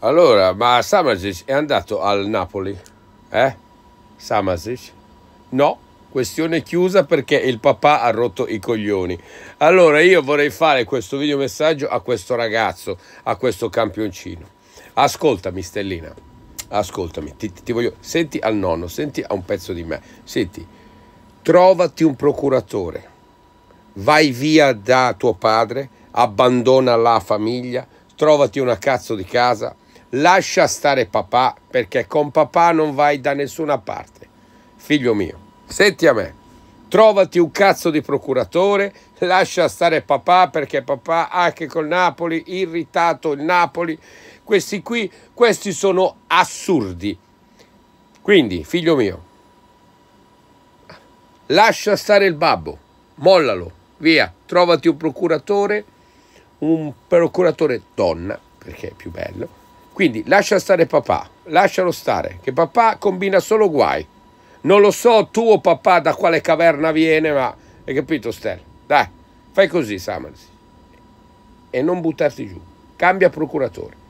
Allora, ma Samazic è andato al Napoli? Eh? Samazic? No, questione chiusa perché il papà ha rotto i coglioni. Allora io vorrei fare questo video messaggio a questo ragazzo, a questo campioncino. Ascoltami Stellina, ascoltami, ti, ti voglio... Senti al nonno, senti a un pezzo di me, senti, trovati un procuratore, vai via da tuo padre, abbandona la famiglia, trovati una cazzo di casa, lascia stare papà perché con papà non vai da nessuna parte. Figlio mio, senti a me, trovati un cazzo di procuratore, lascia stare papà perché papà anche col Napoli, irritato il Napoli, questi qui, questi sono assurdi. Quindi, figlio mio, lascia stare il babbo, mollalo, via, trovati un procuratore, un procuratore donna, perché è più bello, quindi lascia stare papà, lascialo stare, che papà combina solo guai. Non lo so tuo papà da quale caverna viene, ma hai capito Stel? Dai, fai così Samarsi e non buttarti giù. Cambia procuratore.